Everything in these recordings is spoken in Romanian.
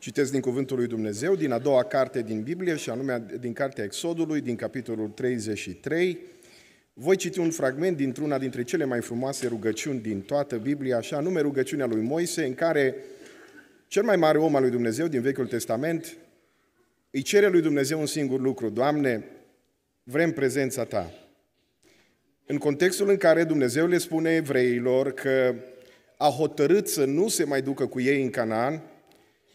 Citesc din Cuvântul lui Dumnezeu, din a doua carte din Biblie, și anume din Cartea Exodului, din capitolul 33. Voi citi un fragment dintr-una dintre cele mai frumoase rugăciuni din toată Biblia, așa anume rugăciunea lui Moise, în care cel mai mare om al lui Dumnezeu din Vechiul Testament îi cere lui Dumnezeu un singur lucru, Doamne, vrem prezența Ta. În contextul în care Dumnezeu le spune evreilor că a hotărât să nu se mai ducă cu ei în Canaan,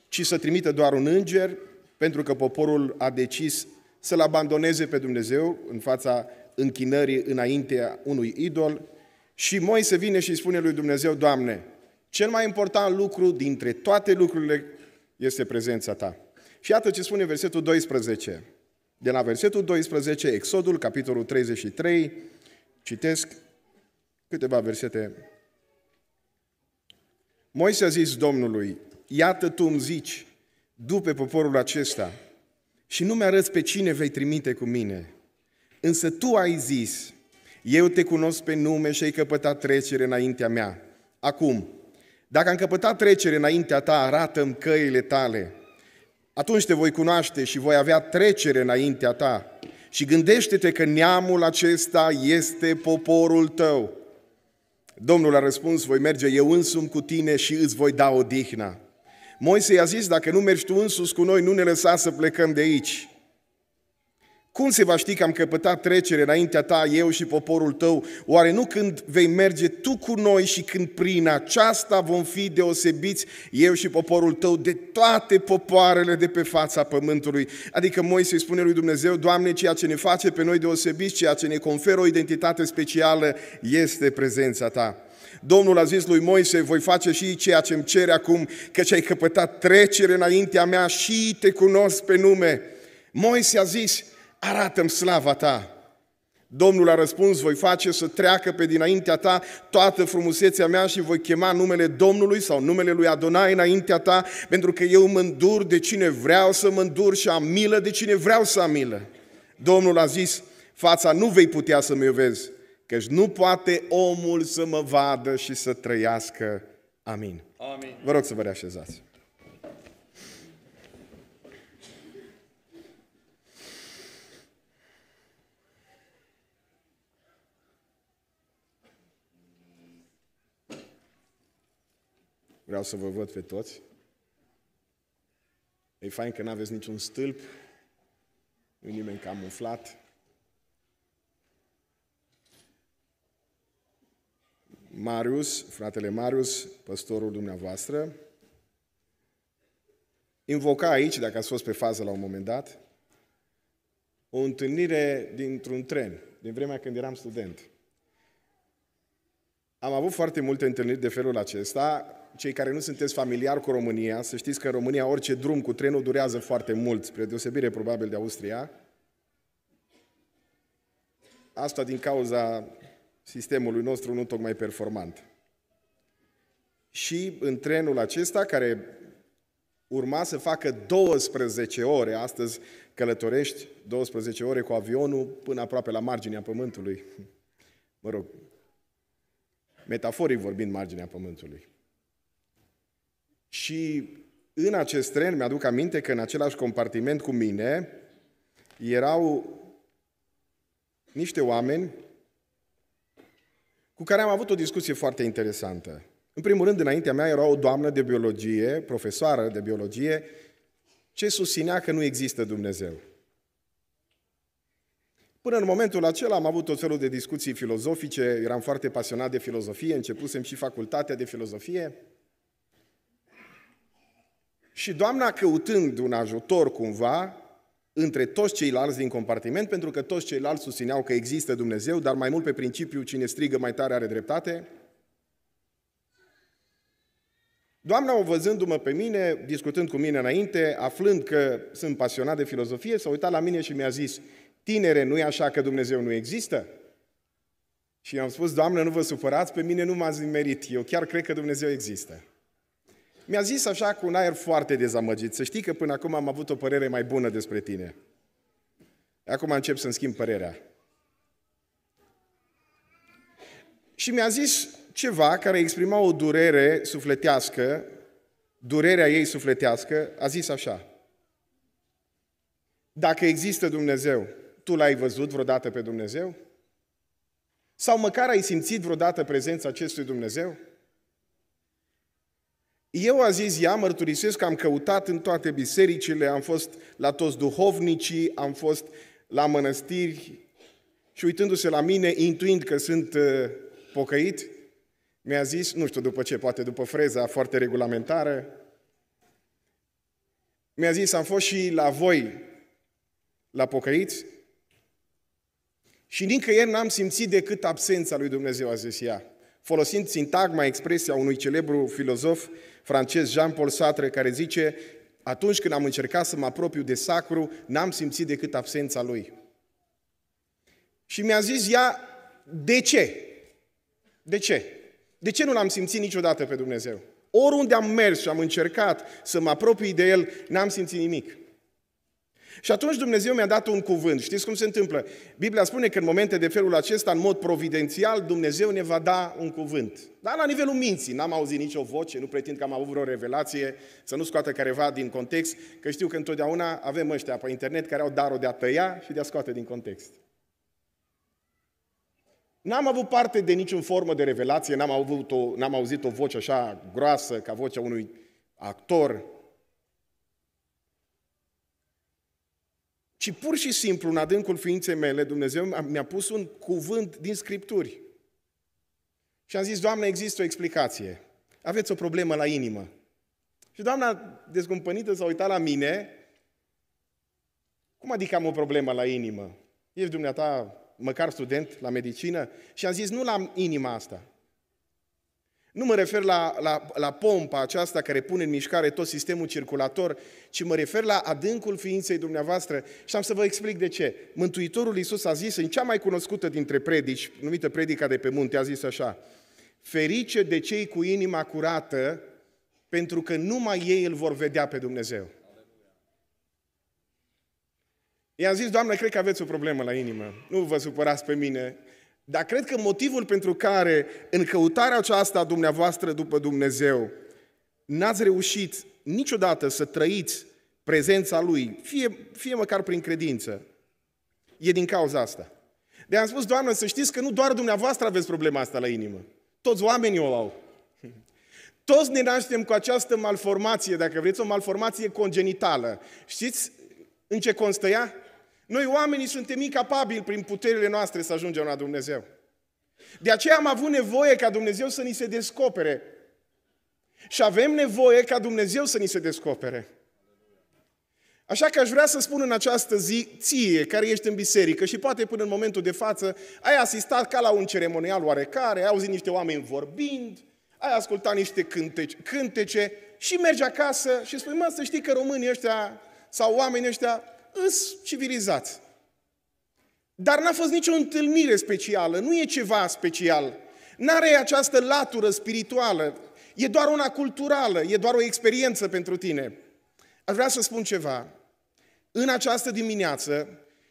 ci să trimită doar un înger, pentru că poporul a decis să-L abandoneze pe Dumnezeu în fața închinării înaintea unui idol. Și Moise vine și spune lui Dumnezeu, Doamne, cel mai important lucru dintre toate lucrurile este prezența Ta. Și iată ce spune versetul 12. De la versetul 12, Exodul, capitolul 33, citesc câteva versete. Moise a zis Domnului, iată tu îmi zici, du pe poporul acesta și nu mi-arăți pe cine vei trimite cu mine. Însă tu ai zis, eu te cunosc pe nume și ai căpătat trecere înaintea mea. Acum, dacă am căpătat trecere înaintea ta, arată-mi căile tale. Atunci te voi cunoaște și voi avea trecere înaintea ta. Și gândește-te că neamul acesta este poporul tău. Domnul a răspuns, voi merge eu însumi cu tine și îți voi da o odihna. Moise i-a zis, dacă nu mergi tu însuți cu noi, nu ne lăsa să plecăm de aici. Cum se va ști că am căpătat trecere înaintea ta, eu și poporul tău? Oare nu când vei merge tu cu noi și când prin aceasta vom fi deosebiți eu și poporul tău de toate popoarele de pe fața pământului? Adică Moise îi spune lui Dumnezeu, Doamne, ceea ce ne face pe noi deosebiți, ceea ce ne conferă o identitate specială este prezența ta. Domnul a zis lui Moise, voi face și ceea ce îmi cere acum, că ce ai căpătat trecere înaintea mea și te cunosc pe nume. Moise a zis, arată-mi slava ta. Domnul a răspuns, voi face să treacă pe dinaintea ta toată frumusețea mea și voi chema numele Domnului sau numele lui Adonai înaintea ta, pentru că eu mă îndur de cine vreau să mă îndur și am milă de cine vreau să am milă. Domnul a zis, fața nu vei putea să-mi o vezi, căci nu poate omul să mă vadă și să trăiască. Amin. Amin. Vă rog să vă reașezați. Vreau să vă văd pe toți. E fain că nu aveți niciun stâlp, nu nimeni camuflat. Marius, fratele Marius, păstorul dumneavoastră, invoca aici, dacă ați fost pe fază la un moment dat, o întâlnire dintr-un tren, din vremea când eram student. Am avut foarte multe întâlniri de felul acesta. Cei care nu sunteți familiar cu România, să știți că în România orice drum cu trenul durează foarte mult, spre deosebire probabil de Austria. Asta din cauza sistemului nostru nu tocmai performant. Și în trenul acesta, care urma să facă 12 ore, astăzi călătorești 12 ore cu avionul până aproape la marginea pământului. Mă rog, metaforic vorbind, marginea pământului. Și în acest tren, mi-aduc aminte că în același compartiment cu mine erau niște oameni cu care am avut o discuție foarte interesantă. În primul rând, înaintea mea era o doamnă de biologie, profesoară de biologie, ce susținea că nu există Dumnezeu. Până în momentul acela am avut tot felul de discuții filozofice, eram foarte pasionat de filozofie, începusem și facultatea de filozofie. Și doamna, căutând un ajutor cumva, între toți ceilalți din compartiment, pentru că toți ceilalți susțineau că există Dumnezeu, dar mai mult pe principiu cine strigă mai tare are dreptate. Doamna, o văzându-mă pe mine, discutând cu mine înainte, aflând că sunt pasionat de filozofie, s-a uitat la mine și mi-a zis, tinere, nu e așa că Dumnezeu nu există? Și i-am spus, Doamnă, nu vă supărați, pe mine nu m-ați nimerit, eu chiar cred că Dumnezeu există. Mi-a zis așa cu un aer foarte dezamăgit, să știi că până acum am avut o părere mai bună despre tine. Acum încep să-mi schimb părerea. Și mi-a zis ceva care exprima o durere sufletească, durerea ei sufletească, a zis așa. Dacă există Dumnezeu, tu l-ai văzut vreodată pe Dumnezeu? Sau măcar ai simțit vreodată prezența acestui Dumnezeu? Eu a zis ea, mărturisesc că am căutat în toate bisericile, am fost la toți duhovnicii, am fost la mănăstiri și uitându-se la mine, intuind că sunt uh, pocăit, mi-a zis, nu știu după ce, poate după freza foarte regulamentară, mi-a zis, am fost și la voi, la pocăiți, și nicăieri n-am simțit decât absența lui Dumnezeu, a zis ea folosind sintagma, expresia unui celebru filozof francez Jean-Paul Sartre, care zice atunci când am încercat să mă apropiu de sacru, n-am simțit decât absența lui. Și mi-a zis ea, de ce? De ce? De ce nu l-am simțit niciodată pe Dumnezeu? Oriunde am mers și am încercat să mă apropii de El, n-am simțit nimic. Și atunci Dumnezeu mi-a dat un cuvânt. Știți cum se întâmplă? Biblia spune că în momente de felul acesta, în mod providențial, Dumnezeu ne va da un cuvânt. Dar la nivelul minții, n-am auzit nicio voce, nu pretind că am avut vreo revelație, să nu scoată careva din context, că știu că întotdeauna avem ăștia pe internet care au darul de a tăia și de a scoate din context. N-am avut parte de niciun formă de revelație, n-am, avut o, n-am auzit o voce așa groasă ca vocea unui actor, ci pur și simplu, în adâncul ființei mele, Dumnezeu mi-a pus un cuvânt din Scripturi. Și am zis, Doamne, există o explicație. Aveți o problemă la inimă. Și doamna descumpănită s-a uitat la mine. Cum adică am o problemă la inimă? Ești dumneata măcar student la medicină? Și am zis, nu la inima asta. Nu mă refer la, la, la pompa aceasta care pune în mișcare tot sistemul circulator, ci mă refer la adâncul ființei dumneavoastră. Și am să vă explic de ce. Mântuitorul Iisus a zis în cea mai cunoscută dintre predici, numită predica de pe munte, a zis așa, Ferice de cei cu inima curată, pentru că numai ei îl vor vedea pe Dumnezeu. I-am zis, Doamne, cred că aveți o problemă la inimă. Nu vă supărați pe mine. Dar cred că motivul pentru care în căutarea aceasta a dumneavoastră după Dumnezeu n-ați reușit niciodată să trăiți prezența Lui, fie, fie măcar prin credință, e din cauza asta. De am spus, Doamne, să știți că nu doar dumneavoastră aveți problema asta la inimă. Toți oamenii o au. Toți ne naștem cu această malformație, dacă vreți, o malformație congenitală. Știți în ce constă ea? Noi oamenii suntem incapabili prin puterile noastre să ajungem la Dumnezeu. De aceea am avut nevoie ca Dumnezeu să ni se descopere. Și avem nevoie ca Dumnezeu să ni se descopere. Așa că aș vrea să spun în această zi ție, care ești în biserică și poate până în momentul de față ai asistat ca la un ceremonial oarecare, ai auzit niște oameni vorbind, ai ascultat niște cântece, cântece și mergi acasă și spui, mă, să știi că românii ăștia sau oamenii ăștia îs civilizat, Dar n-a fost nicio întâlnire specială, nu e ceva special. N-are această latură spirituală, e doar una culturală, e doar o experiență pentru tine. Aș vrea să spun ceva. În această dimineață,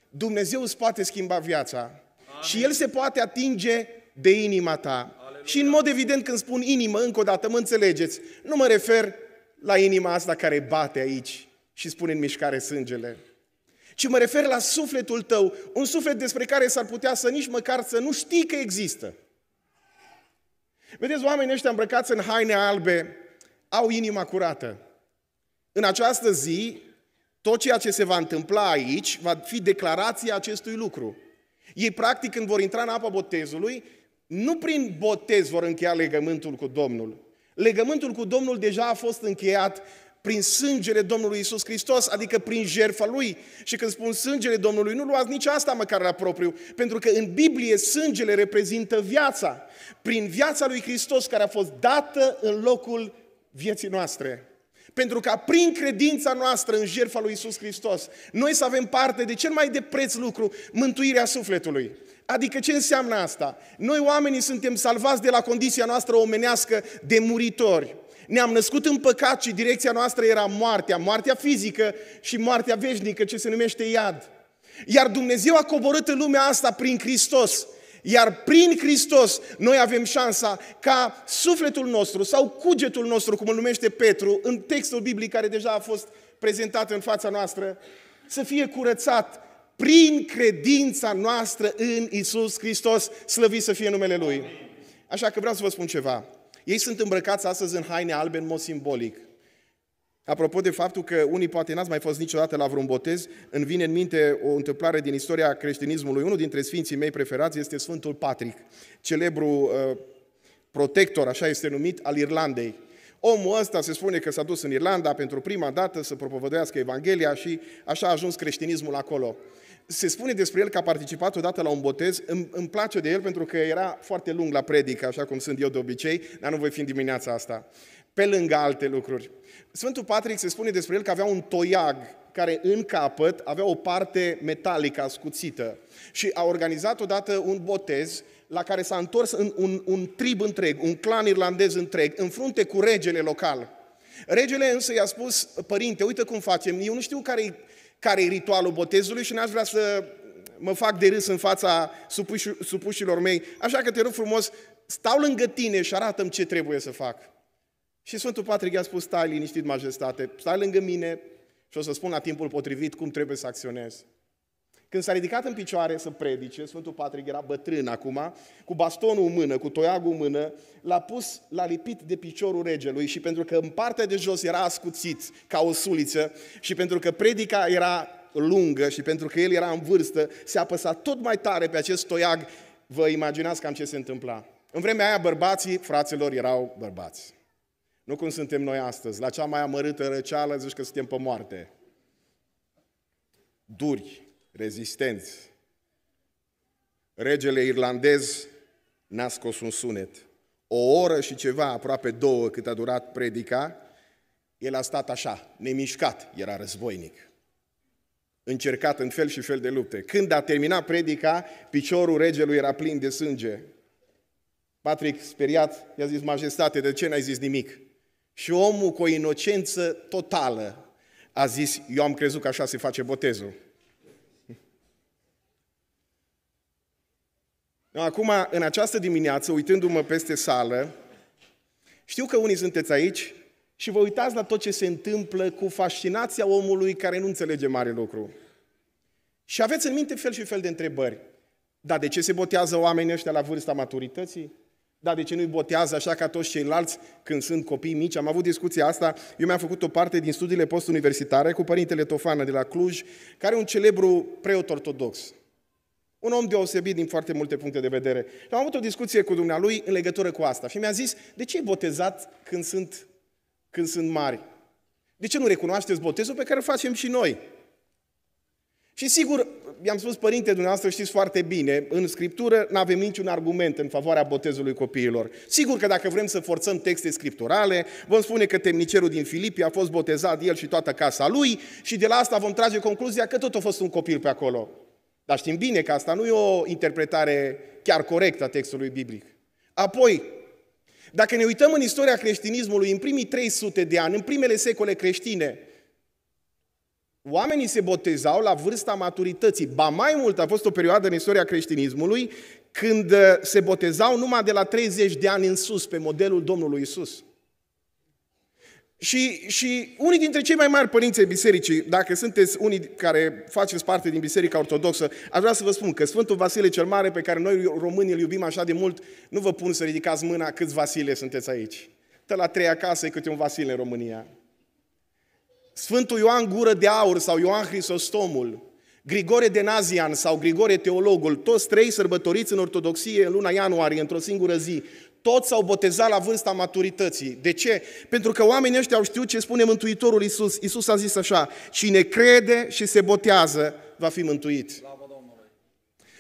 Dumnezeu îți poate schimba viața Amin. și El se poate atinge de inima ta. Aleluia. Și în mod evident când spun inimă, încă o dată mă înțelegeți, nu mă refer la inima asta care bate aici și spune în mișcare sângele ci mă refer la sufletul tău, un suflet despre care s-ar putea să nici măcar să nu știi că există. Vedeți, oamenii ăștia îmbrăcați în haine albe au inima curată. În această zi, tot ceea ce se va întâmpla aici va fi declarația acestui lucru. Ei, practic, când vor intra în apa botezului, nu prin botez vor încheia legământul cu Domnul. Legământul cu Domnul deja a fost încheiat prin sângele Domnului Isus Hristos, adică prin jertfa Lui. Și când spun sângele Domnului, nu luați nici asta măcar la propriu, pentru că în Biblie sângele reprezintă viața. Prin viața Lui Hristos care a fost dată în locul vieții noastre. Pentru ca prin credința noastră în jertfa lui Isus Hristos, noi să avem parte de cel mai de preț lucru, mântuirea sufletului. Adică ce înseamnă asta? Noi oamenii suntem salvați de la condiția noastră omenească de muritori. Ne-am născut în păcat și direcția noastră era moartea, moartea fizică și moartea veșnică, ce se numește iad. Iar Dumnezeu a coborât în lumea asta prin Hristos. Iar prin Hristos noi avem șansa ca sufletul nostru sau cugetul nostru, cum îl numește Petru, în textul biblic care deja a fost prezentat în fața noastră, să fie curățat prin credința noastră în Isus Hristos, slăvit să fie numele Lui. Așa că vreau să vă spun ceva. Ei sunt îmbrăcați astăzi în haine albe în mod simbolic. Apropo de faptul că unii poate n-ați mai fost niciodată la vreun botez, îmi vine în minte o întâmplare din istoria creștinismului. Unul dintre sfinții mei preferați este Sfântul Patrick, celebru uh, protector, așa este numit, al Irlandei. Omul ăsta se spune că s-a dus în Irlanda pentru prima dată să propovăduiască Evanghelia și așa a ajuns creștinismul acolo se spune despre el că a participat odată la un botez. Îmi, îmi place de el pentru că era foarte lung la predică, așa cum sunt eu de obicei, dar nu voi fi în dimineața asta. Pe lângă alte lucruri. Sfântul Patrick se spune despre el că avea un toiag care în capăt avea o parte metalică ascuțită și a organizat odată un botez la care s-a întors în un, un trib întreg, un clan irlandez întreg, în frunte cu regele local. Regele însă i-a spus, părinte, uite cum facem, eu nu știu care care e ritualul botezului și n-aș vrea să mă fac de râs în fața supuși, supușilor mei. Așa că te rog frumos, stau lângă tine și arată ce trebuie să fac. Și Sfântul Patrick i-a spus, stai liniștit, majestate, stai lângă mine și o să spun la timpul potrivit cum trebuie să acționezi. Când s-a ridicat în picioare să predice, Sfântul Patrick era bătrân acum, cu bastonul în mână, cu toiagul în mână, l-a pus, l-a lipit de piciorul regelui și pentru că în partea de jos era ascuțit ca o suliță și pentru că predica era lungă și pentru că el era în vârstă, se apăsa tot mai tare pe acest toiag. Vă imaginați cam ce se întâmpla. În vremea aia bărbații, fraților, erau bărbați. Nu cum suntem noi astăzi. La cea mai amărâtă răceală zici că suntem pe moarte. Duri, rezistenți. Regele irlandez n-a scos un sunet. O oră și ceva, aproape două, cât a durat predica, el a stat așa, nemișcat, era războinic. Încercat în fel și fel de lupte. Când a terminat predica, piciorul regelui era plin de sânge. Patrick, speriat, i-a zis, majestate, de ce n-ai zis nimic? Și omul cu o inocență totală a zis, eu am crezut că așa se face botezul. Acum, în această dimineață, uitându-mă peste sală, știu că unii sunteți aici și vă uitați la tot ce se întâmplă cu fascinația omului care nu înțelege mare lucru. Și aveți în minte fel și fel de întrebări. Dar de ce se botează oamenii ăștia la vârsta maturității? Dar de ce nu-i botează așa ca toți ceilalți când sunt copii mici? Am avut discuția asta, eu mi-am făcut o parte din studiile postuniversitare cu părintele Tofană de la Cluj, care e un celebru preot ortodox. Un om deosebit din foarte multe puncte de vedere. Și am avut o discuție cu dumnealui în legătură cu asta și mi-a zis, de ce e botezat când sunt, când sunt mari? De ce nu recunoașteți botezul pe care îl facem și noi? Și sigur, i-am spus, părinte, dumneavoastră știți foarte bine, în Scriptură nu avem niciun argument în favoarea botezului copiilor. Sigur că dacă vrem să forțăm texte scripturale, vom spune că temnicerul din Filipi a fost botezat el și toată casa lui și de la asta vom trage concluzia că tot a fost un copil pe acolo. Dar știm bine că asta nu e o interpretare chiar corectă a textului biblic. Apoi, dacă ne uităm în istoria creștinismului, în primii 300 de ani, în primele secole creștine, oamenii se botezau la vârsta maturității. Ba mai mult, a fost o perioadă în istoria creștinismului când uh, se botezau numai de la 30 de ani în sus, pe modelul Domnului Isus. Și, și unii dintre cei mai mari părinți ai bisericii, dacă sunteți unii care faceți parte din Biserica Ortodoxă, aș vrea să vă spun că Sfântul Vasile cel Mare, pe care noi românii îl iubim așa de mult, nu vă pun să ridicați mâna câți Vasile sunteți aici. Tă la trei acasă e câte un Vasile în România. Sfântul Ioan Gură de Aur sau Ioan Hristostomul, Grigore de Nazian sau Grigore Teologul, toți trei sărbătoriți în Ortodoxie în luna ianuarie, într-o singură zi, toți s-au botezat la vârsta maturității. De ce? Pentru că oamenii ăștia au știut ce spune Mântuitorul Iisus. Iisus a zis așa, cine crede și se botează va fi mântuit.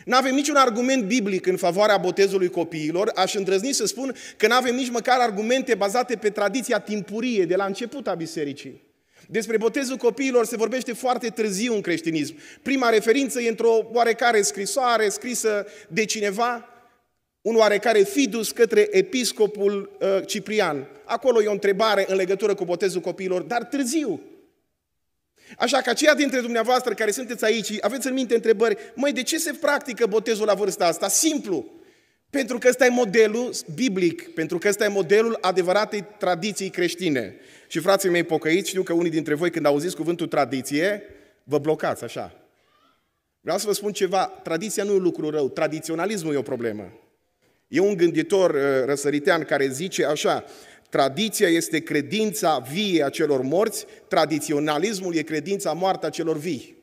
Nu avem niciun argument biblic în favoarea botezului copiilor. Aș îndrăzni să spun că nu avem nici măcar argumente bazate pe tradiția timpurie de la început a bisericii. Despre botezul copiilor se vorbește foarte târziu în creștinism. Prima referință e într-o oarecare scrisoare scrisă de cineva un oarecare fidus către episcopul uh, Ciprian. Acolo e o întrebare în legătură cu botezul copiilor, dar târziu. Așa că aceia dintre dumneavoastră care sunteți aici, aveți în minte întrebări, măi, de ce se practică botezul la vârsta asta? Simplu. Pentru că ăsta e modelul biblic, pentru că ăsta e modelul adevăratei tradiții creștine. Și frații mei pocăiți, știu că unii dintre voi când auziți cuvântul tradiție, vă blocați așa. Vreau să vă spun ceva, tradiția nu e un lucru rău, tradiționalismul e o problemă. E un gânditor uh, răsăritean care zice așa, tradiția este credința vie a celor morți, tradiționalismul e credința moartă a celor vii.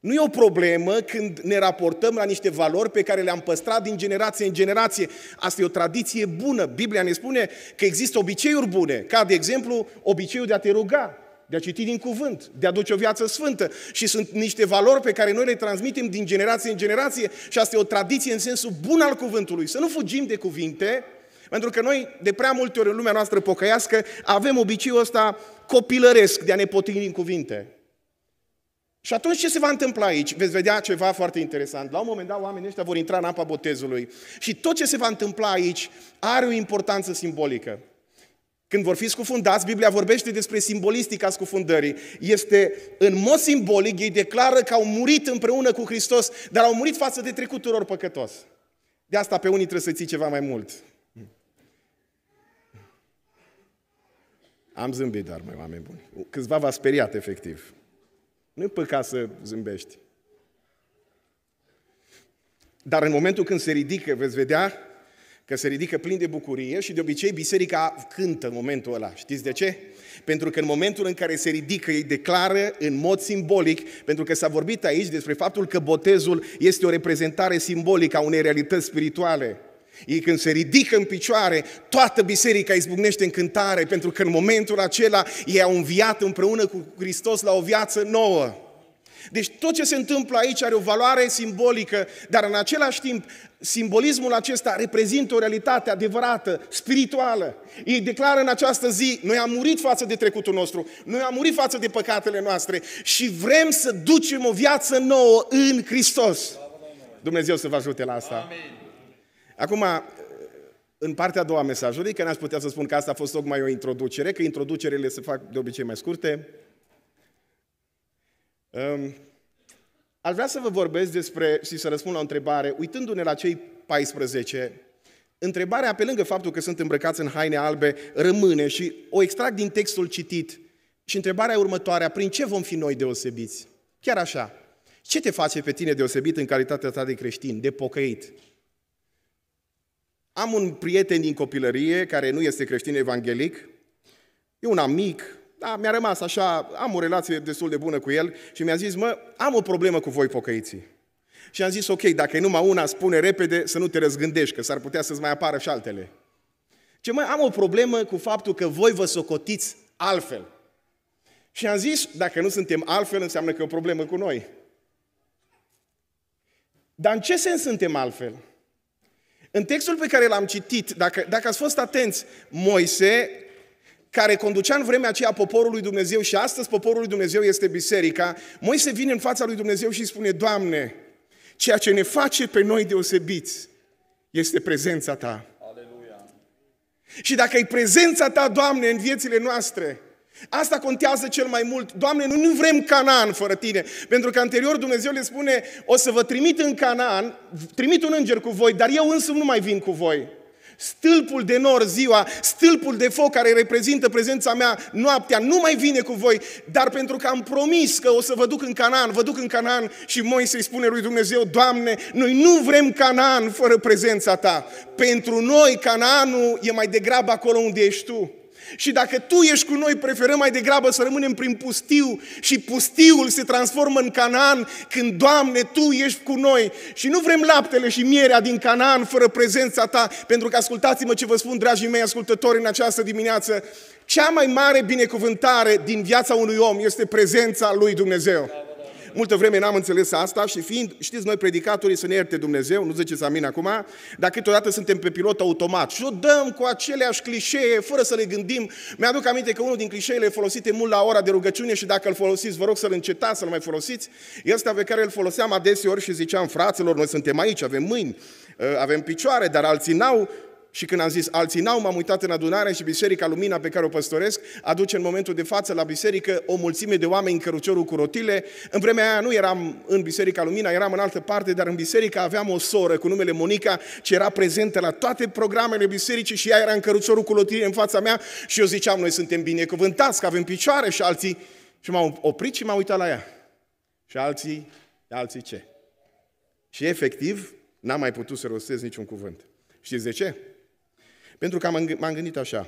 Nu e o problemă când ne raportăm la niște valori pe care le-am păstrat din generație în generație. Asta e o tradiție bună. Biblia ne spune că există obiceiuri bune, ca de exemplu obiceiul de a te ruga de a citi din cuvânt, de a duce o viață sfântă. Și sunt niște valori pe care noi le transmitem din generație în generație și asta e o tradiție în sensul bun al cuvântului. Să nu fugim de cuvinte, pentru că noi, de prea multe ori în lumea noastră pocăiască, avem obiceiul ăsta copilăresc de a ne potini în cuvinte. Și atunci ce se va întâmpla aici? Veți vedea ceva foarte interesant. La un moment dat oamenii ăștia vor intra în apa botezului și tot ce se va întâmpla aici are o importanță simbolică. Când vor fi scufundați, Biblia vorbește despre simbolistica scufundării. Este, în mod simbolic, ei declară că au murit împreună cu Hristos, dar au murit față de trecutul lor păcătos. De asta pe unii trebuie să ții ceva mai mult. Am zâmbit dar mai oameni buni. Câțiva v-a speriat, efectiv. nu e păcat să zâmbești. Dar în momentul când se ridică, veți vedea, că se ridică plin de bucurie și de obicei biserica cântă în momentul ăla. Știți de ce? Pentru că în momentul în care se ridică, ei declară în mod simbolic, pentru că s-a vorbit aici despre faptul că botezul este o reprezentare simbolică a unei realități spirituale. Ei când se ridică în picioare, toată biserica izbucnește în cântare, pentru că în momentul acela ei au înviat împreună cu Hristos la o viață nouă. Deci tot ce se întâmplă aici are o valoare simbolică, dar în același timp Simbolismul acesta reprezintă o realitate adevărată, spirituală. Ei declară în această zi, noi am murit față de trecutul nostru, noi am murit față de păcatele noastre și vrem să ducem o viață nouă în Hristos. Dumnezeu să vă ajute la asta. Amin. Acum, în partea a doua mesajului, că n-aș putea să spun că asta a fost tocmai o introducere, că introducerile se fac de obicei mai scurte. Um, Aș vrea să vă vorbesc despre și să răspund la o întrebare, uitându-ne la cei 14, întrebarea, pe lângă faptul că sunt îmbrăcați în haine albe, rămâne și o extract din textul citit. Și întrebarea e următoarea, prin ce vom fi noi deosebiți? Chiar așa, ce te face pe tine deosebit în calitatea ta de creștin, de pocăit? Am un prieten din copilărie care nu este creștin evanghelic, e un amic, da, mi-a rămas așa, am o relație destul de bună cu el și mi-a zis, mă, am o problemă cu voi pocăiții. Și am zis, ok, dacă e numai una, spune repede să nu te răzgândești, că s-ar putea să-ți mai apară și altele. Ce mai am o problemă cu faptul că voi vă socotiți altfel. Și am zis, dacă nu suntem altfel, înseamnă că e o problemă cu noi. Dar în ce sens suntem altfel? În textul pe care l-am citit, dacă, dacă ați fost atenți, Moise care conducea în vremea aceea poporul lui Dumnezeu și astăzi poporul lui Dumnezeu este biserica, Moise vine în fața lui Dumnezeu și spune, Doamne, ceea ce ne face pe noi deosebiți este prezența Ta. Aleluia. Și dacă e prezența Ta, Doamne, în viețile noastre, Asta contează cel mai mult. Doamne, noi nu vrem Canaan fără tine. Pentru că anterior Dumnezeu le spune, o să vă trimit în Canaan, trimit un înger cu voi, dar eu însumi nu mai vin cu voi. Stâlpul de nor ziua, stâlpul de foc care reprezintă prezența mea noaptea, nu mai vine cu voi, dar pentru că am promis că o să vă duc în Canaan, vă duc în Canaan și Moise îi spune lui Dumnezeu, Doamne, noi nu vrem Canaan fără prezența ta. Pentru noi Canaanul e mai degrabă acolo unde ești tu. Și dacă tu ești cu noi, preferăm mai degrabă să rămânem prin pustiu și pustiul se transformă în Canaan când, Doamne, Tu ești cu noi. Și nu vrem laptele și mierea din Canaan fără prezența Ta, pentru că ascultați-mă ce vă spun, dragii mei ascultători, în această dimineață. Cea mai mare binecuvântare din viața unui om este prezența lui Dumnezeu. Amin. Multă vreme n-am înțeles asta și fiind, știți noi predicatorii să ne ierte Dumnezeu, nu ziceți amin acum, dar câteodată suntem pe pilot automat și o dăm cu aceleași clișee, fără să le gândim. Mi-aduc aminte că unul din clișeele folosite mult la ora de rugăciune și dacă îl folosiți, vă rog să-l încetați, să-l mai folosiți, este pe care îl foloseam adeseori și ziceam, fraților, noi suntem aici, avem mâini, ă, avem picioare, dar alții n-au și când am zis alții n-au, m-am uitat în adunare și Biserica Lumina pe care o păstoresc aduce în momentul de față la biserică o mulțime de oameni în căruciorul cu rotile. În vremea aia nu eram în Biserica Lumina, eram în altă parte, dar în biserică aveam o soră cu numele Monica, ce era prezentă la toate programele bisericii și ea era în căruciorul cu rotile în fața mea și eu ziceam, noi suntem binecuvântați, că avem picioare și alții. Și m-am oprit și m-am uitat la ea. Și alții, alții ce? Și efectiv, n-am mai putut să rostez niciun cuvânt. Știți de ce? Pentru că m-am gândit așa.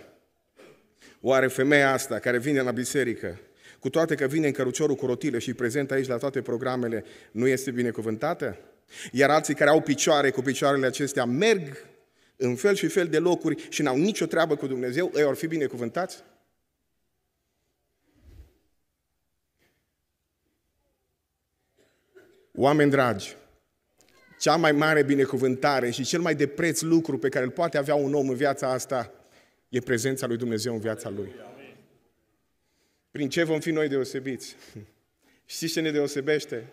Oare femeia asta care vine la biserică, cu toate că vine în căruciorul cu rotile și prezent aici la toate programele, nu este binecuvântată? Iar alții care au picioare cu picioarele acestea merg în fel și fel de locuri și n-au nicio treabă cu Dumnezeu, ei ar fi binecuvântați? Oameni dragi, cea mai mare binecuvântare și cel mai de preț lucru pe care îl poate avea un om în viața asta e prezența lui Dumnezeu în viața lui. Prin ce vom fi noi deosebiți? Știți ce ne deosebește?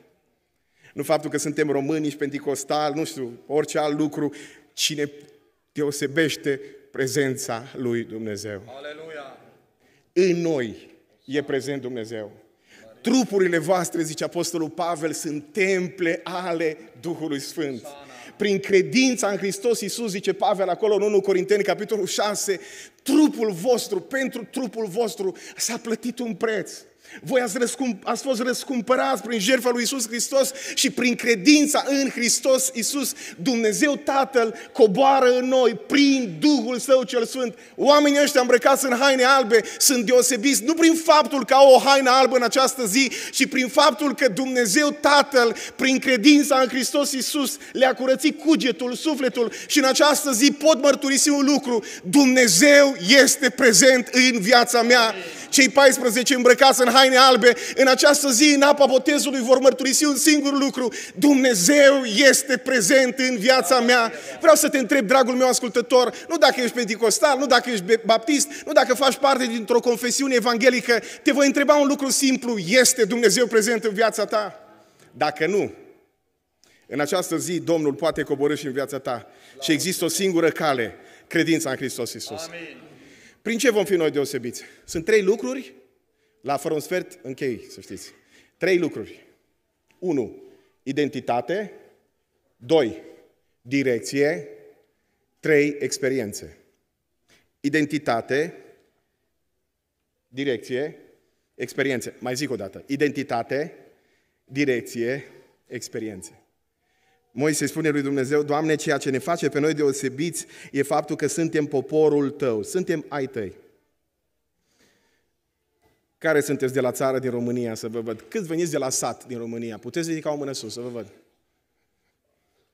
Nu faptul că suntem români și penticostali, nu știu, orice alt lucru, cine deosebește prezența lui Dumnezeu. Aleluia! În noi e prezent Dumnezeu. Trupurile voastre, zice Apostolul Pavel, sunt temple ale Duhului Sfânt. Prin credința în Hristos Iisus, zice Pavel acolo în 1 Corinteni, capitolul 6, trupul vostru, pentru trupul vostru s-a plătit un preț. Voi ați, răscump, ați fost răscumpărați prin jertfa lui Isus Hristos și prin credința în Hristos Isus, Dumnezeu Tatăl coboară în noi prin Duhul Său cel Sfânt. Oamenii ăștia îmbrăcați în haine albe sunt deosebiți nu prin faptul că au o haină albă în această zi, ci prin faptul că Dumnezeu Tatăl, prin credința în Hristos Isus, le-a curățit cugetul, sufletul și în această zi pot mărturisi un lucru. Dumnezeu este prezent în viața mea. Cei 14 îmbrăcați în haine albe, în această zi, în apa botezului, vor mărturisi un singur lucru. Dumnezeu este prezent în viața mea. Vreau să te întreb, dragul meu ascultător, nu dacă ești pentecostal, nu dacă ești baptist, nu dacă faci parte dintr-o confesiune evanghelică, te voi întreba un lucru simplu. Este Dumnezeu prezent în viața ta? Dacă nu, în această zi Domnul poate coborâ și în viața ta. Și există o singură cale, credința în Hristos Iisus. Amin. Prin ce vom fi noi deosebiți? Sunt trei lucruri la fără un sfert, închei, să știți. Trei lucruri. unu, Identitate. doi, Direcție. trei, Experiențe. Identitate. Direcție. Experiențe. Mai zic o dată. Identitate. Direcție. Experiențe. Moise spune lui Dumnezeu, Doamne, ceea ce ne face pe noi deosebiți e faptul că suntem poporul Tău, suntem ai Tăi. Care sunteți de la țară, din România, să vă văd? Cât veniți de la sat din România? Puteți ridica o mână sus, să vă văd.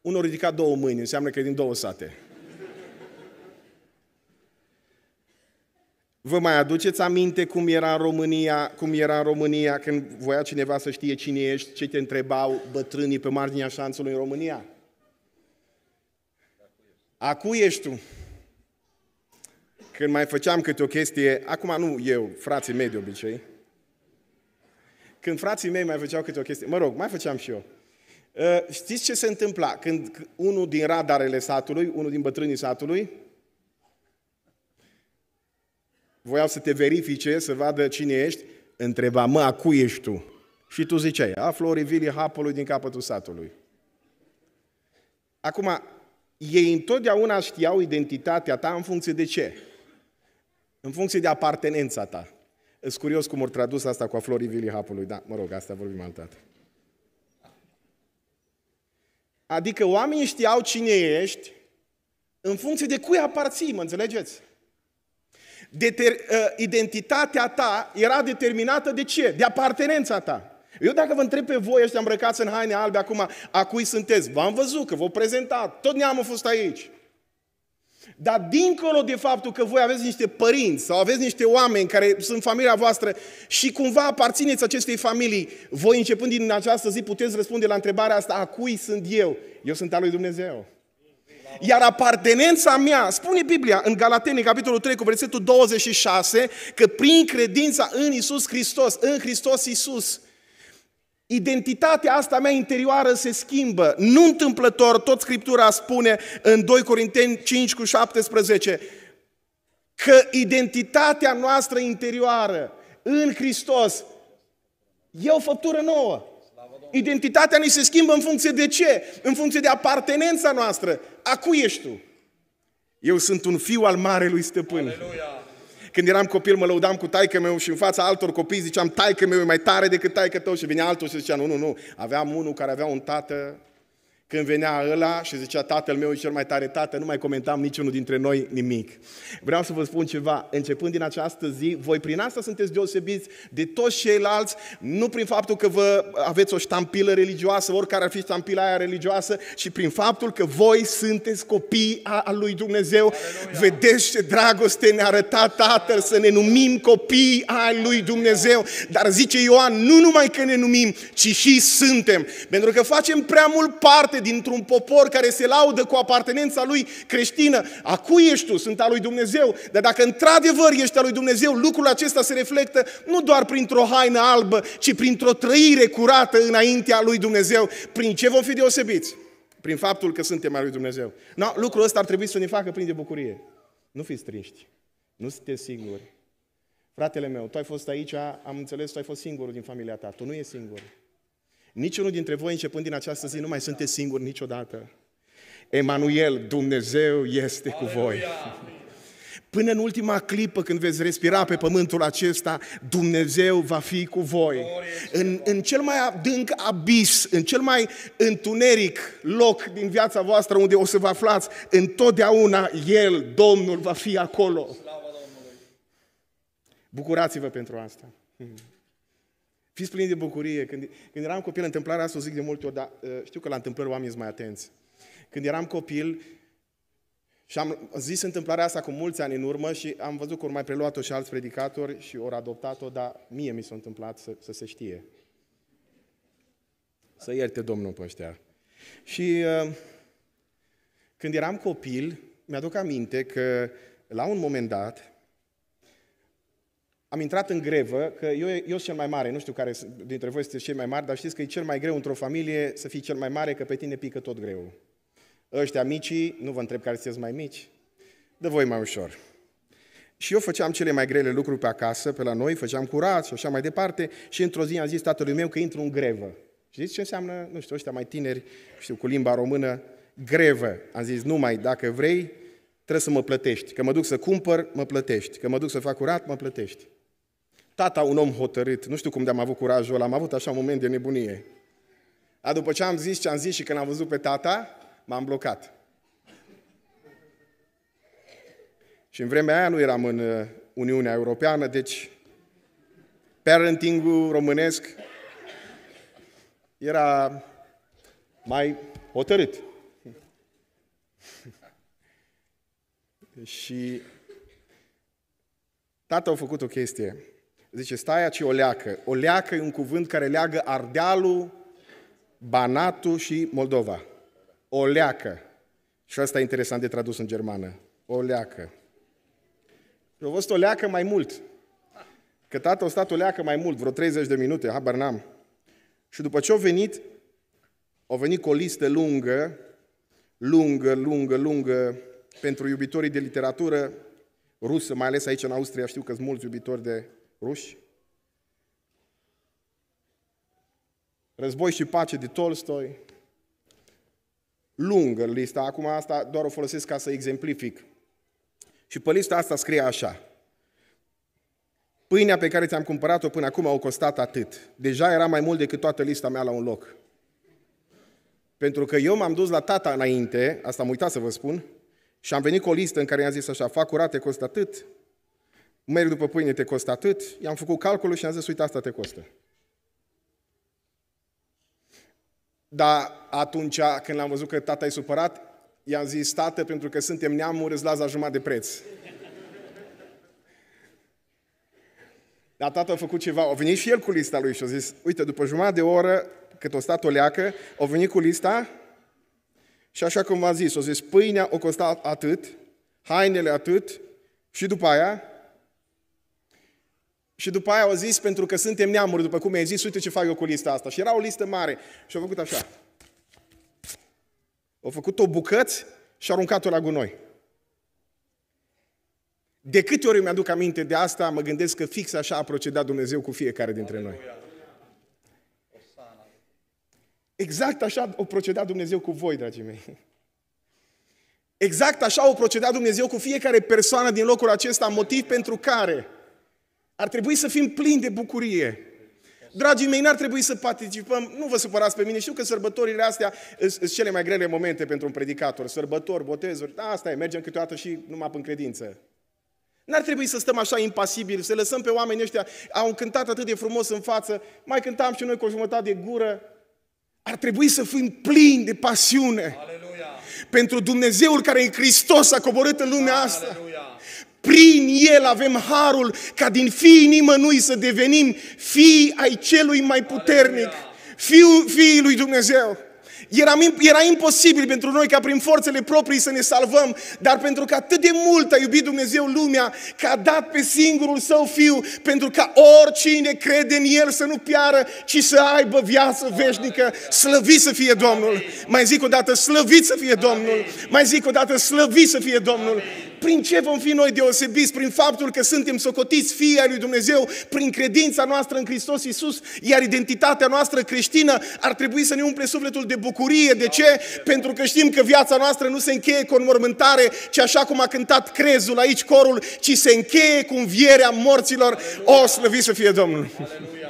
Unul ridica două mâini, înseamnă că e din două sate. Vă mai aduceți aminte cum era în România, cum era în România când voia cineva să știe cine ești, ce te întrebau bătrânii pe marginea șanțului în România? Acu ești tu când mai făceam câte o chestie, acum nu eu, frații mei de obicei, când frații mei mai făceau câte o chestie, mă rog, mai făceam și eu. Ă, știți ce se întâmpla când unul din radarele satului, unul din bătrânii satului, voiau să te verifice, să vadă cine ești, întreba, mă, a cui ești tu? Și tu ziceai, a Vili, Hapului din capătul satului. Acum, ei întotdeauna știau identitatea ta în funcție de ce? În funcție de apartenența ta. Îți curios cum au tradus asta cu florii vilii hapului. Da, mă rog, asta vorbim altădată. Adică oamenii știau cine ești în funcție de cui aparții, mă înțelegeți? Deter, ă, identitatea ta era determinată de ce? De apartenența ta. Eu dacă vă întreb pe voi ăștia îmbrăcați în haine albe acum, a cui sunteți? V-am văzut că v-au prezentat, tot neamul a fost aici. Dar dincolo de faptul că voi aveți niște părinți sau aveți niște oameni care sunt familia voastră și cumva aparțineți acestei familii, voi începând din această zi puteți răspunde la întrebarea asta, a cui sunt eu? Eu sunt al lui Dumnezeu. Iar apartenența mea, spune Biblia în Galateni, capitolul 3, cu versetul 26, că prin credința în Isus Hristos, în Hristos Isus, Identitatea asta mea interioară se schimbă. Nu întâmplător, tot Scriptura spune în 2 Corinteni 5 cu 17 că identitatea noastră interioară în Hristos e o făptură nouă. Identitatea ne se schimbă în funcție de ce? În funcție de apartenența noastră. A cui ești tu? Eu sunt un fiu al Marelui Stăpân. Aleluia! Când eram copil, mă lăudam cu taică meu și în fața altor copii ziceam, taică meu e mai tare decât taică tău. Și vine altul și zicea, nu, nu, nu. Aveam unul care avea un tată când venea ăla și zicea, tatăl meu e cel mai tare tată, nu mai comentam niciunul dintre noi nimic. Vreau să vă spun ceva, începând din această zi, voi prin asta sunteți deosebiți de toți ceilalți, nu prin faptul că vă aveți o ștampilă religioasă, oricare ar fi ștampila aia religioasă, ci prin faptul că voi sunteți copii al lui Dumnezeu. Aleluia. Vedeți ce dragoste ne-a arătat Tatăl să ne numim copii al lui Dumnezeu. Dar zice Ioan, nu numai că ne numim, ci și suntem. Pentru că facem prea mult parte dintr-un popor care se laudă cu apartenența lui creștină. A cui ești tu? Sunt al lui Dumnezeu. Dar dacă într-adevăr ești al lui Dumnezeu, lucrul acesta se reflectă nu doar printr-o haină albă, ci printr-o trăire curată înaintea lui Dumnezeu. Prin ce vom fi deosebiți? Prin faptul că suntem al lui Dumnezeu. No, lucrul ăsta ar trebui să ne facă prin de bucurie. Nu fiți triști. Nu sunteți singuri. Fratele meu, tu ai fost aici, am înțeles, tu ai fost singurul din familia ta. Tu nu ești singur. Niciunul dintre voi, începând din această zi, nu mai sunteți singuri niciodată. Emanuel, Dumnezeu este cu voi. Până în ultima clipă când veți respira pe pământul acesta, Dumnezeu va fi cu voi. În, în cel mai adânc abis, în cel mai întuneric loc din viața voastră unde o să vă aflați, întotdeauna El, Domnul, va fi acolo. Bucurați-vă pentru asta. Mm-hmm. Fiți plini de bucurie. Când, când eram copil, întâmplarea asta o zic de multe ori, dar ă, știu că la întâmplări oamenii sunt mai atenți. Când eram copil, și am zis întâmplarea asta cu mulți ani în urmă și am văzut că ori mai preluat-o și alți predicatori și ori adoptat-o, dar mie mi s-a întâmplat să, să se știe. Să ierte Domnul pe ăștia. Și ă, când eram copil, mi-aduc aminte că la un moment dat, am intrat în grevă, că eu, eu sunt cel mai mare, nu știu care dintre voi sunteți cei mai mari, dar știți că e cel mai greu într-o familie să fii cel mai mare, că pe tine pică tot greu. Ăștia micii, nu vă întreb care sunteți mai mici, dă voi mai ușor. Și eu făceam cele mai grele lucruri pe acasă, pe la noi, făceam curat și așa mai departe și într-o zi am zis tatălui meu că intru în grevă. Știți ce înseamnă, nu știu, ăștia mai tineri, știu, cu limba română, grevă. Am zis, numai dacă vrei, trebuie să mă plătești. Că mă duc să cumpăr, mă plătești. Că mă duc să fac curat, mă plătești tata un om hotărât, nu știu cum de-am avut curajul ăla, am avut așa un moment de nebunie. Dar după ce am zis ce am zis și când am văzut pe tata, m-am blocat. Și în vremea aia nu eram în uh, Uniunea Europeană, deci parenting românesc era mai hotărât. și tata a făcut o chestie. Zice, stai aici o leacă. O leacă e un cuvânt care leagă Ardealul, Banatul și Moldova. O leacă. Și asta e interesant de tradus în germană. O leacă. Și a fost o leacă mai mult. Că tata a stat o leacă mai mult, vreo 30 de minute, habar n-am. Și după ce au venit, au venit cu o listă lungă, lungă, lungă, lungă, pentru iubitorii de literatură rusă, mai ales aici în Austria, știu că sunt mulți iubitori de ruși. Război și pace de Tolstoi. Lungă lista, acum asta doar o folosesc ca să exemplific. Și pe lista asta scrie așa. Pâinea pe care ți-am cumpărat-o până acum au costat atât. Deja era mai mult decât toată lista mea la un loc. Pentru că eu m-am dus la tata înainte, asta am uitat să vă spun, și am venit cu o listă în care i-am zis așa, fac curate, costă atât, merg după pâine, te costă atât, i-am făcut calculul și am zis, uite, asta te costă. Dar atunci, când l-am văzut că tata e supărat, i-am zis, tată, pentru că suntem neamuri, îți las la jumătate de preț. Dar tata a făcut ceva, a venit și el cu lista lui și a zis, uite, după jumătate de oră, cât o stat o leacă, a venit cu lista și așa cum v-am zis, a zis, pâinea o costat atât, hainele atât și după aia și după aia au zis, pentru că suntem neamuri, după cum ai zis, uite ce fac eu cu lista asta. Și era o listă mare și au făcut așa. Au făcut-o bucăți și au aruncat-o la gunoi. De câte ori mi aduc aminte de asta, mă gândesc că fix așa a procedat Dumnezeu cu fiecare dintre noi. Exact așa a procedat Dumnezeu cu voi, dragii mei. Exact așa a procedat Dumnezeu cu fiecare persoană din locul acesta, motiv pentru care ar trebui să fim plini de bucurie. Dragii mei, n-ar trebui să participăm, nu vă supărați pe mine, știu că sărbătorile astea sunt cele mai grele momente pentru un predicator, sărbători, botezuri, da, asta e, mergem câteodată și numai până credință. N-ar trebui să stăm așa impasibili, să lăsăm pe oamenii ăștia, au cântat atât de frumos în față, mai cântam și noi cu o jumătate de gură. Ar trebui să fim plini de pasiune Aleluia. pentru Dumnezeul care în Hristos a coborât în lumea Aleluia. asta. Prin El avem harul ca din fiii nimănui să devenim fii ai celui mai puternic, fiul, fiii lui Dumnezeu. Era, era imposibil pentru noi ca prin forțele proprii să ne salvăm, dar pentru că atât de mult a iubit Dumnezeu lumea, că a dat pe singurul său fiu, pentru ca oricine crede în el să nu piară, ci să aibă viață veșnică. Slăvit să fie Domnul! Mai zic o dată, slăvit să fie Domnul! Mai zic o dată, slăvit să fie Domnul! Prin ce vom fi noi deosebiți? Prin faptul că suntem socotiți fii ai lui Dumnezeu, prin credința noastră în Hristos Iisus, iar identitatea noastră creștină ar trebui să ne umple sufletul de bucurie. De ce? Pentru că știm că viața noastră nu se încheie cu înmormântare, ci așa cum a cântat crezul aici corul, ci se încheie cu învierea morților. O, slăvit să fie Domnul! Aleluia.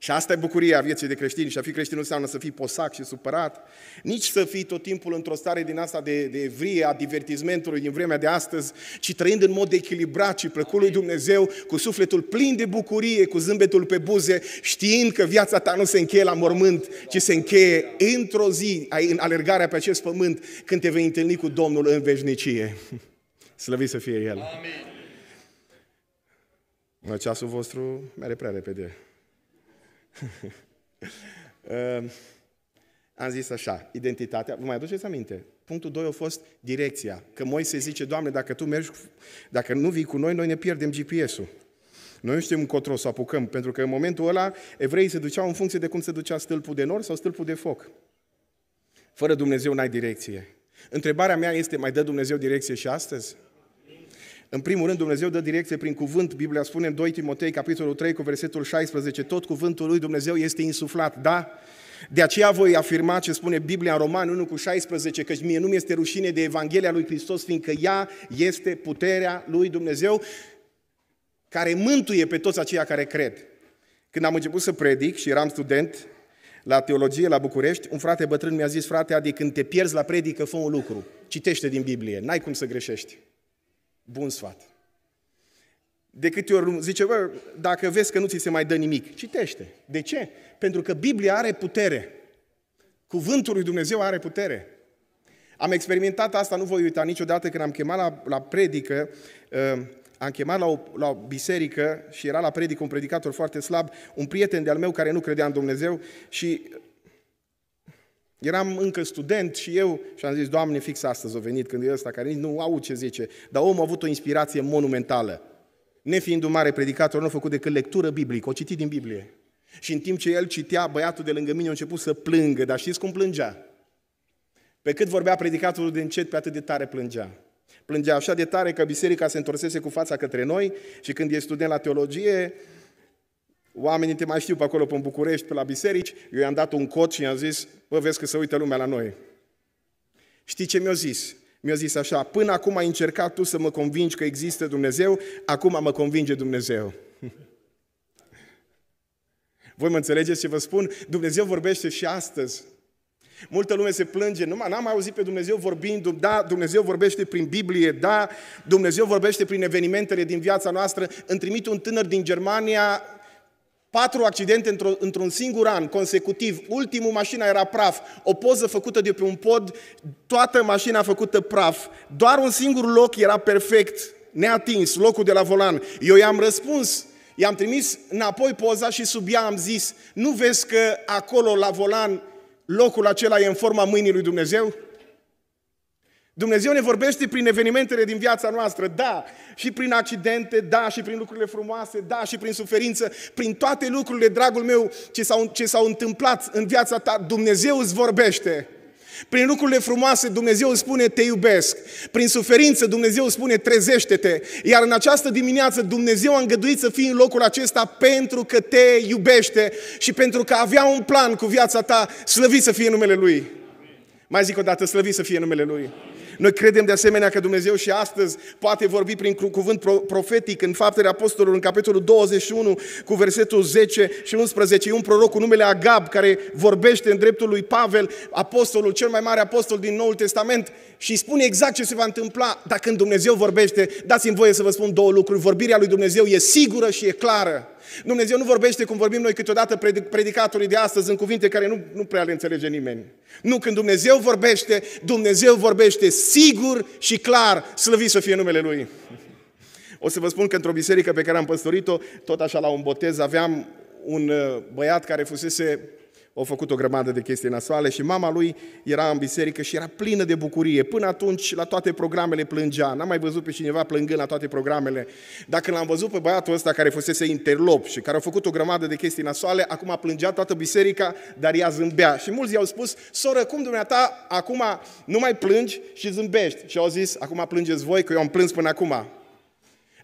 Și asta e bucuria vieții de creștin. Și a fi creștin nu înseamnă să fii posac și supărat, nici să fii tot timpul într-o stare din asta de, de evrie a divertismentului din vremea de astăzi, ci trăind în mod echilibrat și plăcut lui Dumnezeu, cu sufletul plin de bucurie, cu zâmbetul pe buze, știind că viața ta nu se încheie la mormânt, ci se încheie într-o zi, în alergarea pe acest pământ, când te vei întâlni cu Domnul în veșnicie. Slăvit să fie El. Amin. Ceasul vostru merge prea repede. Ehm, am zis așa, identitatea, vă mai aduceți aminte? Punctul 2 a fost direcția. Că Moise zice, Doamne, dacă tu mergi, dacă nu vii cu noi, noi ne pierdem GPS-ul. Noi nu știm încotro să apucăm, pentru că în momentul ăla evreii se duceau în funcție de cum se ducea stâlpul de nor sau stâlpul de foc. Fără Dumnezeu n-ai direcție. Întrebarea mea este, mai dă Dumnezeu direcție și astăzi? În primul rând, Dumnezeu dă direcție prin cuvânt. Biblia spune în 2 Timotei, capitolul 3, cu versetul 16, tot cuvântul lui Dumnezeu este insuflat, da? De aceea voi afirma ce spune Biblia în Roman 1 cu 16, căci mie nu mi este rușine de Evanghelia lui Hristos, fiindcă ea este puterea lui Dumnezeu care mântuie pe toți aceia care cred. Când am început să predic și eram student la teologie la București, un frate bătrân mi-a zis, frate adică când te pierzi la predică, fă un lucru, citește din Biblie, n-ai cum să greșești bun sfat. De câte ori zice, bă, dacă vezi că nu ți se mai dă nimic, citește. De ce? Pentru că Biblia are putere. Cuvântul lui Dumnezeu are putere. Am experimentat asta, nu voi uita niciodată, când am chemat la, la predică, uh, am chemat la o, la o biserică și era la predică un predicator foarte slab, un prieten de-al meu care nu credea în Dumnezeu și Eram încă student și eu și am zis, Doamne, fix astăzi o venit când e ăsta care nici nu au ce zice. Dar omul a avut o inspirație monumentală. Nefiind un mare predicator, nu a făcut decât lectură biblică, o citit din Biblie. Și în timp ce el citea, băiatul de lângă mine a început să plângă, dar știți cum plângea? Pe cât vorbea predicatorul de încet, pe atât de tare plângea. Plângea așa de tare că biserica se întorsese cu fața către noi și când e student la teologie, oamenii te mai știu pe acolo, pe București, pe la biserici, eu i-am dat un cod și i-am zis, bă, vezi că se uită lumea la noi. Știi ce mi-a zis? Mi-a zis așa, până acum ai încercat tu să mă convingi că există Dumnezeu, acum mă convinge Dumnezeu. Voi mă înțelegeți ce vă spun? Dumnezeu vorbește și astăzi. Multă lume se plânge, nu n-am mai auzit pe Dumnezeu vorbind, da, Dumnezeu vorbește prin Biblie, da, Dumnezeu vorbește prin evenimentele din viața noastră. Îmi trimit un tânăr din Germania Patru accidente într-un într singur an, consecutiv. Ultimul, mașina era praf. O poză făcută de pe un pod, toată mașina făcută praf. Doar un singur loc era perfect, neatins, locul de la volan. Eu i-am răspuns, i-am trimis înapoi poza și sub ea am zis, nu vezi că acolo la volan locul acela e în forma mâinii lui Dumnezeu? Dumnezeu ne vorbește prin evenimentele din viața noastră, da, și prin accidente, da, și prin lucrurile frumoase, da, și prin suferință, prin toate lucrurile, dragul meu, ce s-au, ce s-au întâmplat în viața ta, Dumnezeu îți vorbește. Prin lucrurile frumoase Dumnezeu spune te iubesc. Prin suferință Dumnezeu spune trezește-te. Iar în această dimineață Dumnezeu a îngăduit să fii în locul acesta pentru că te iubește și pentru că avea un plan cu viața ta, slăvit să fie numele Lui. Mai zic o dată, slăvit să fie numele Lui. Amin. Noi credem de asemenea că Dumnezeu și astăzi poate vorbi prin cuvânt profetic în Faptele Apostolului, în capitolul 21, cu versetul 10 și 11. E un proroc cu numele Agab care vorbește în dreptul lui Pavel, apostolul, cel mai mare apostol din Noul Testament și spune exact ce se va întâmpla dacă când Dumnezeu vorbește. Dați-mi voie să vă spun două lucruri. Vorbirea lui Dumnezeu e sigură și e clară. Dumnezeu nu vorbește cum vorbim noi câteodată predicatorii de astăzi în cuvinte care nu, nu prea le înțelege nimeni. Nu, când Dumnezeu vorbește, Dumnezeu vorbește sigur și clar, slăvit să fie numele Lui. O să vă spun că într-o biserică pe care am păstorit-o, tot așa la un botez, aveam un uh, băiat care fusese au făcut o grămadă de chestii nasoale și mama lui era în biserică și era plină de bucurie. Până atunci la toate programele plângea. N-am mai văzut pe cineva plângând la toate programele. Dacă l-am văzut pe băiatul ăsta care fusese interlop și care a făcut o grămadă de chestii nasoale, acum plângea toată biserica, dar ea zâmbea. Și mulți i-au spus, soră, cum dumneata acum nu mai plângi și zâmbești? Și au zis, acum plângeți voi că eu am plâns până acum.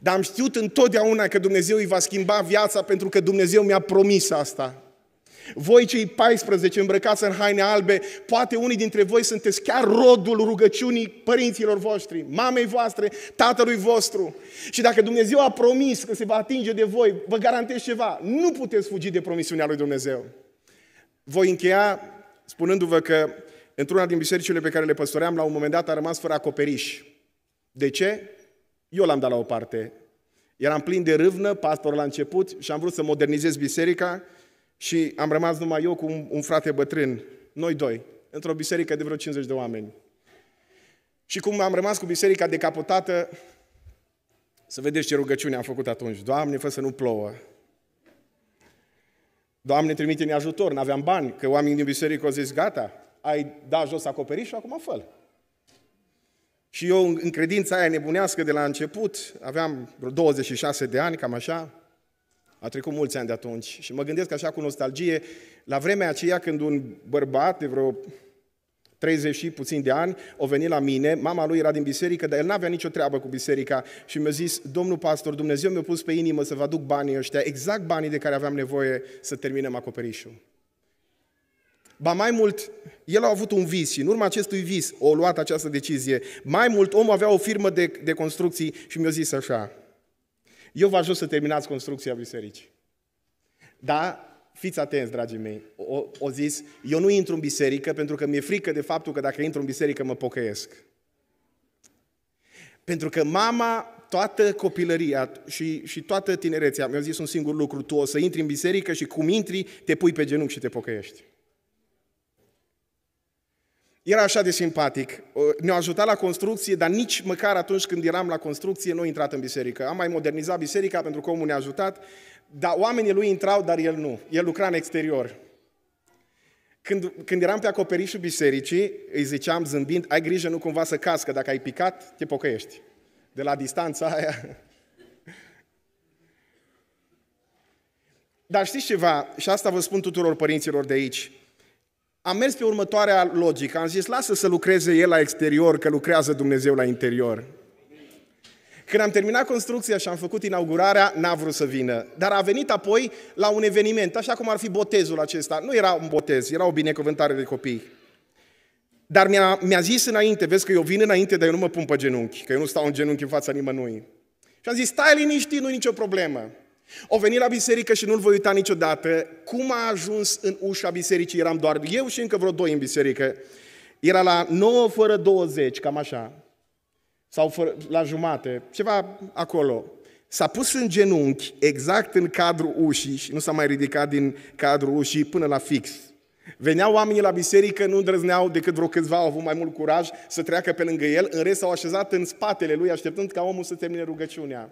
Dar am știut întotdeauna că Dumnezeu îi va schimba viața pentru că Dumnezeu mi-a promis asta. Voi cei 14 îmbrăcați în haine albe, poate unii dintre voi sunteți chiar rodul rugăciunii părinților voștri, mamei voastre, tatălui vostru. Și dacă Dumnezeu a promis că se va atinge de voi, vă garantez ceva, nu puteți fugi de promisiunea lui Dumnezeu. Voi încheia spunându-vă că într-una din bisericile pe care le păstoream, la un moment dat a rămas fără acoperiș. De ce? Eu l-am dat la o parte. Eram plin de râvnă, pastorul la început și am vrut să modernizez biserica și am rămas numai eu cu un, un frate bătrân, noi doi, într-o biserică de vreo 50 de oameni. Și cum am rămas cu biserica decapotată, să vedeți ce rugăciune am făcut atunci. Doamne, fă să nu plouă. Doamne, trimite-ne ajutor, n-aveam bani, că oamenii din biserică au zis, gata, ai da jos acoperișul, acum fă Și eu, în credința aia nebunească de la început, aveam vreo 26 de ani, cam așa, a trecut mulți ani de atunci și mă gândesc așa cu nostalgie la vremea aceea când un bărbat de vreo 30 și puțin de ani, o venit la mine, mama lui era din biserică, dar el n-avea nicio treabă cu biserica și mi-a zis, domnul pastor, Dumnezeu mi-a pus pe inimă să vă aduc banii ăștia, exact banii de care aveam nevoie să terminăm acoperișul. Ba mai mult, el a avut un vis și în urma acestui vis o luat această decizie. Mai mult, omul avea o firmă de, de construcții și mi-a zis așa, eu vă ajut să terminați construcția bisericii. Da, fiți atenți, dragii mei. O, o zis, eu nu intru în biserică pentru că mi-e frică de faptul că dacă intru în biserică mă pocăiesc. Pentru că mama toată copilăria și, și toată tinerețea mi-a zis un singur lucru, tu o să intri în biserică și cum intri, te pui pe genunchi și te pocăiești. Era așa de simpatic. Ne-a ajutat la construcție, dar nici măcar atunci când eram la construcție nu a intrat în biserică. Am mai modernizat biserica pentru că omul ne-a ajutat, dar oamenii lui intrau, dar el nu. El lucra în exterior. Când, când eram pe acoperișul bisericii, îi ziceam zâmbind, ai grijă nu cumva să cască, dacă ai picat, te pocăiești. De la distanța aia. Dar știți ceva, și asta vă spun tuturor părinților de aici, am mers pe următoarea logică. Am zis, lasă să lucreze el la exterior, că lucrează Dumnezeu la interior. Când am terminat construcția și am făcut inaugurarea, n-a vrut să vină. Dar a venit apoi la un eveniment, așa cum ar fi botezul acesta. Nu era un botez, era o binecuvântare de copii. Dar mi-a, mi-a zis înainte, vezi că eu vin înainte, dar eu nu mă pun pe genunchi, că eu nu stau în genunchi în fața nimănui. Și am zis, stai liniștit, nu nicio problemă. O venit la biserică și nu-l voi uita niciodată cum a ajuns în ușa bisericii. Eram doar eu și încă vreo doi în biserică. Era la 9 fără 20, cam așa, sau fără, la jumate, ceva acolo. S-a pus în genunchi, exact în cadrul ușii și nu s-a mai ridicat din cadrul ușii până la fix. Veneau oamenii la biserică, nu îndrăzneau decât vreo câțiva, au avut mai mult curaj să treacă pe lângă el, în rest s-au așezat în spatele lui, așteptând ca omul să termine rugăciunea.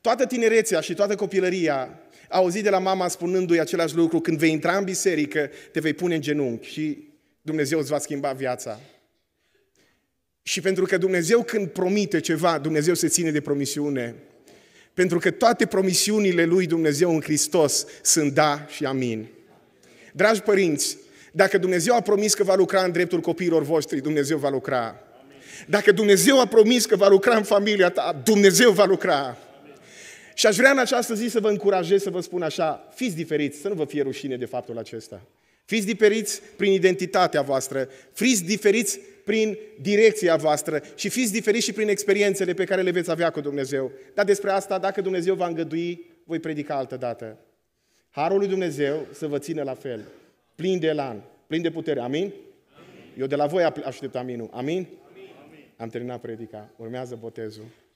Toată tinerețea și toată copilăria a auzit de la mama spunându-i același lucru, când vei intra în biserică, te vei pune în genunchi și Dumnezeu îți va schimba viața. Și pentru că Dumnezeu când promite ceva, Dumnezeu se ține de promisiune. Pentru că toate promisiunile lui Dumnezeu în Hristos sunt da și amin. Dragi părinți, dacă Dumnezeu a promis că va lucra în dreptul copiilor voștri, Dumnezeu va lucra. Dacă Dumnezeu a promis că va lucra în familia ta, Dumnezeu va lucra. Și aș vrea în această zi să vă încurajez să vă spun așa, fiți diferiți, să nu vă fie rușine de faptul acesta. Fiți diferiți prin identitatea voastră, fiți diferiți prin direcția voastră și fiți diferiți și prin experiențele pe care le veți avea cu Dumnezeu. Dar despre asta, dacă Dumnezeu va îngădui, voi predica altă dată. Harul lui Dumnezeu să vă țină la fel, plin de elan, plin de putere. Amin? Amin. Eu de la voi aștept aminul. Amin? Amin? Amin. Am terminat predica. Urmează botezul.